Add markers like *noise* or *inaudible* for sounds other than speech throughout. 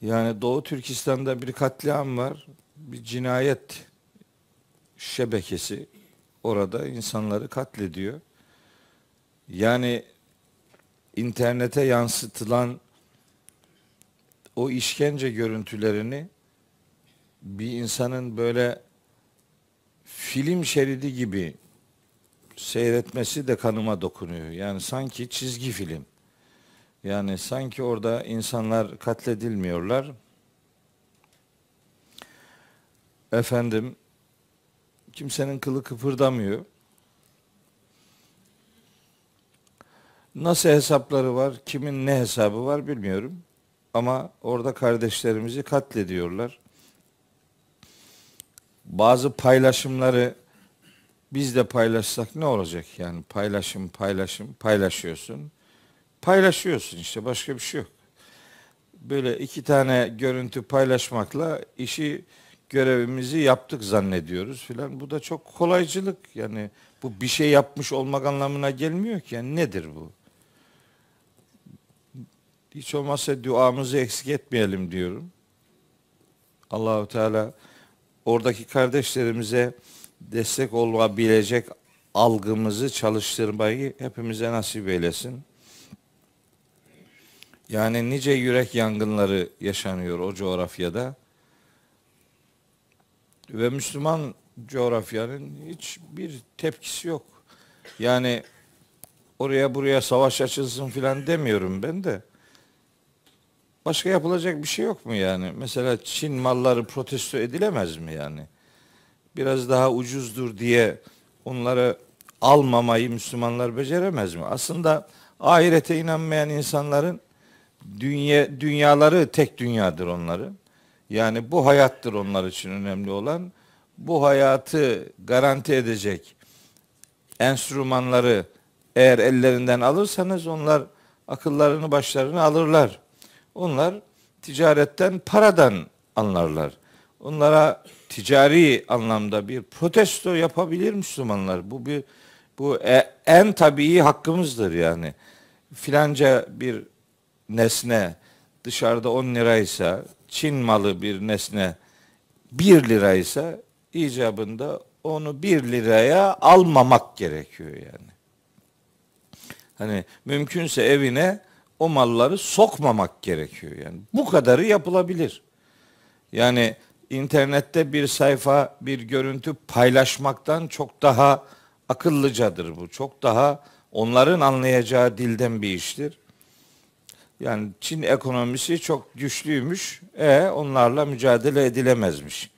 Yani Doğu Türkistan'da bir katliam var. Bir cinayet şebekesi orada insanları katlediyor. Yani internete yansıtılan o işkence görüntülerini bir insanın böyle film şeridi gibi seyretmesi de kanıma dokunuyor. Yani sanki çizgi film. Yani sanki orada insanlar katledilmiyorlar. Efendim kimsenin kılı kıpırdamıyor. Nasıl hesapları var, kimin ne hesabı var bilmiyorum. Ama orada kardeşlerimizi katlediyorlar. Bazı paylaşımları biz de paylaşsak ne olacak? Yani paylaşım, paylaşım, paylaşıyorsun paylaşıyorsun işte başka bir şey yok. Böyle iki tane görüntü paylaşmakla işi görevimizi yaptık zannediyoruz filan. Bu da çok kolaycılık. Yani bu bir şey yapmış olmak anlamına gelmiyor ki. Yani nedir bu? Hiç olmazsa duamızı eksik etmeyelim diyorum. Allahu Teala oradaki kardeşlerimize destek olabilecek algımızı çalıştırmayı hepimize nasip eylesin. Yani nice yürek yangınları yaşanıyor o coğrafyada. Ve Müslüman coğrafyanın hiçbir tepkisi yok. Yani oraya buraya savaş açılsın filan demiyorum ben de. Başka yapılacak bir şey yok mu yani? Mesela Çin malları protesto edilemez mi yani? Biraz daha ucuzdur diye onları almamayı Müslümanlar beceremez mi? Aslında ahirete inanmayan insanların dünya dünyaları tek dünyadır onları. Yani bu hayattır onlar için önemli olan. Bu hayatı garanti edecek enstrümanları eğer ellerinden alırsanız onlar akıllarını başlarını alırlar. Onlar ticaretten, paradan anlarlar. Onlara ticari anlamda bir protesto yapabilir Müslümanlar. Bu bir bu e, en tabii hakkımızdır yani. Filanca bir nesne dışarıda 10 liraysa, Çin malı bir nesne 1 liraysa icabında onu 1 liraya almamak gerekiyor yani. Hani mümkünse evine o malları sokmamak gerekiyor yani. Bu kadarı yapılabilir. Yani internette bir sayfa, bir görüntü paylaşmaktan çok daha akıllıcadır bu. Çok daha onların anlayacağı dilden bir iştir. Yani Çin ekonomisi çok güçlüymüş. E onlarla mücadele edilemezmiş.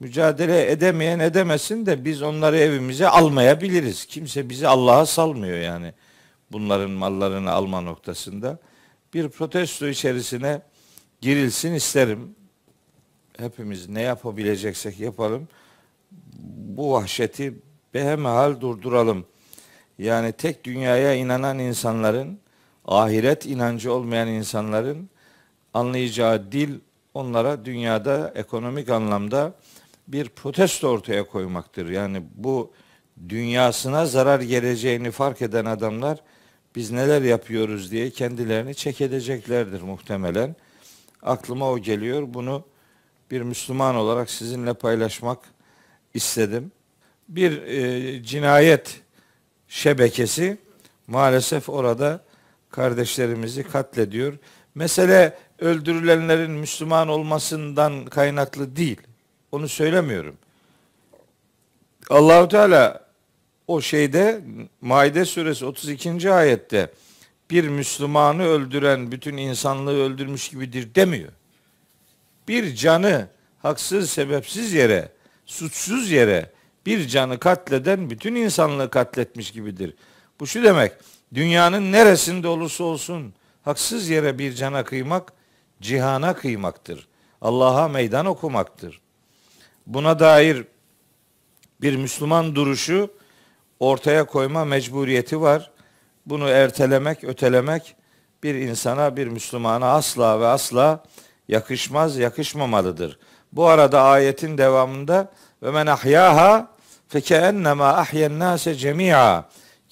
Mücadele edemeyen edemesin de biz onları evimize almayabiliriz. Kimse bizi Allah'a salmıyor yani bunların mallarını alma noktasında. Bir protesto içerisine girilsin isterim. Hepimiz ne yapabileceksek yapalım. Bu vahşeti behemehal durduralım. Yani tek dünyaya inanan insanların ahiret inancı olmayan insanların anlayacağı dil onlara dünyada ekonomik anlamda bir protesto ortaya koymaktır. Yani bu dünyasına zarar geleceğini fark eden adamlar biz neler yapıyoruz diye kendilerini çek edeceklerdir muhtemelen. Aklıma o geliyor. Bunu bir Müslüman olarak sizinle paylaşmak istedim. Bir e, cinayet şebekesi maalesef orada kardeşlerimizi katlediyor. Mesele öldürülenlerin Müslüman olmasından kaynaklı değil. Onu söylemiyorum. Allahu Teala o şeyde Maide suresi 32. ayette bir Müslümanı öldüren bütün insanlığı öldürmüş gibidir demiyor. Bir canı haksız sebepsiz yere, suçsuz yere bir canı katleden bütün insanlığı katletmiş gibidir. Bu şu demek dünyanın neresinde olursa olsun haksız yere bir cana kıymak cihana kıymaktır. Allah'a meydan okumaktır. Buna dair bir Müslüman duruşu ortaya koyma mecburiyeti var. Bunu ertelemek, ötelemek bir insana, bir Müslümana asla ve asla yakışmaz, yakışmamalıdır. Bu arada ayetin devamında ve men ahyaha fekeennemâ ahyen nase cemî'a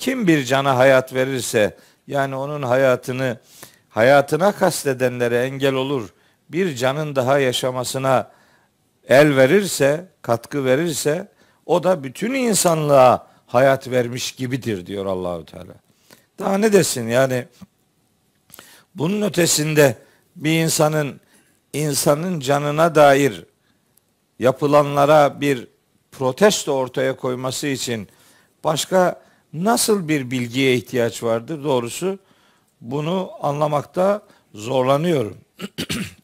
kim bir cana hayat verirse yani onun hayatını hayatına kastedenlere engel olur. Bir canın daha yaşamasına el verirse, katkı verirse o da bütün insanlığa hayat vermiş gibidir diyor Allahü Teala. Daha ne desin yani bunun ötesinde bir insanın insanın canına dair yapılanlara bir protesto ortaya koyması için başka nasıl bir bilgiye ihtiyaç vardır? Doğrusu bunu anlamakta zorlanıyorum. *clears throat*